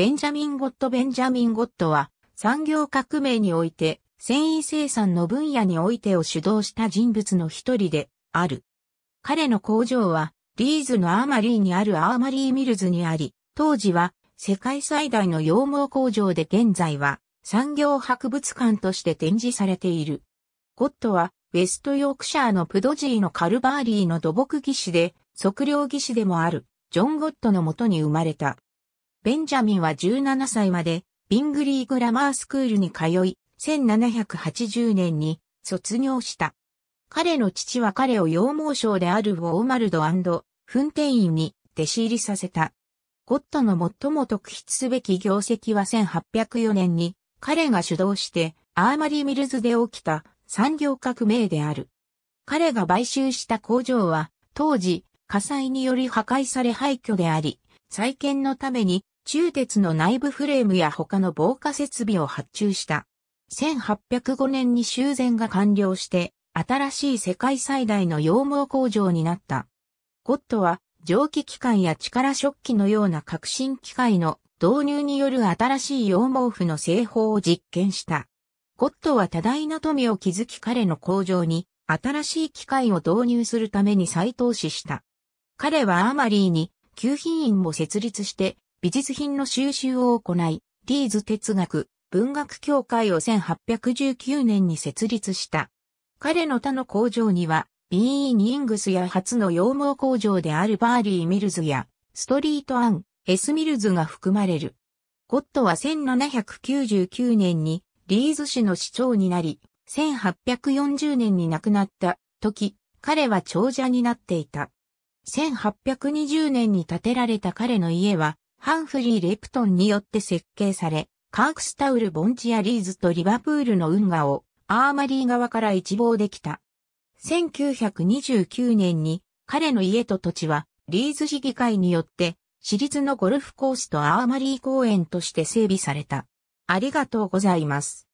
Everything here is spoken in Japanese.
ベンジャミン・ゴット・ベンジャミン・ゴットは、産業革命において、繊維生産の分野においてを主導した人物の一人で、ある。彼の工場は、リーズのアーマリーにあるアーマリーミルズにあり、当時は、世界最大の羊毛工場で現在は、産業博物館として展示されている。ゴットは、ウェストヨークシャーのプドジーのカルバーリーの土木技師で、測量技師でもある、ジョン・ゴットのもとに生まれた。ベンジャミンは17歳まで、ビングリーグラマースクールに通い、1780年に卒業した。彼の父は彼を羊毛賞であるウォーマルドフンテインに弟子入りさせた。ゴッドの最も特筆すべき業績は1804年に彼が主導してアーマリーミルズで起きた産業革命である。彼が買収した工場は当時火災により破壊され廃墟であり、再建のために中鉄の内部フレームや他の防火設備を発注した。1805年に修繕が完了して、新しい世界最大の羊毛工場になった。ゴッドは、蒸気機関や力食器のような革新機械の導入による新しい羊毛布の製法を実験した。ゴッドは多大な富を築き彼の工場に新しい機械を導入するために再投資した。彼はアマリーに、旧品院も設立して美術品の収集を行い、リーズ哲学、文学協会を1819年に設立した。彼の他の工場には、ビーイニングスや初の羊毛工場であるバーリー・ミルズや、ストリート・アン、エス・ミルズが含まれる。ゴットは1799年にリーズ市の市長になり、1840年に亡くなった時、彼は長者になっていた。1820年に建てられた彼の家は、ハンフリー・レプトンによって設計され、カークスタウル・ボンチアリーズとリバプールの運河をアーマリー側から一望できた。1929年に彼の家と土地はリーズ市議会によって私立のゴルフコースとアーマリー公園として整備された。ありがとうございます。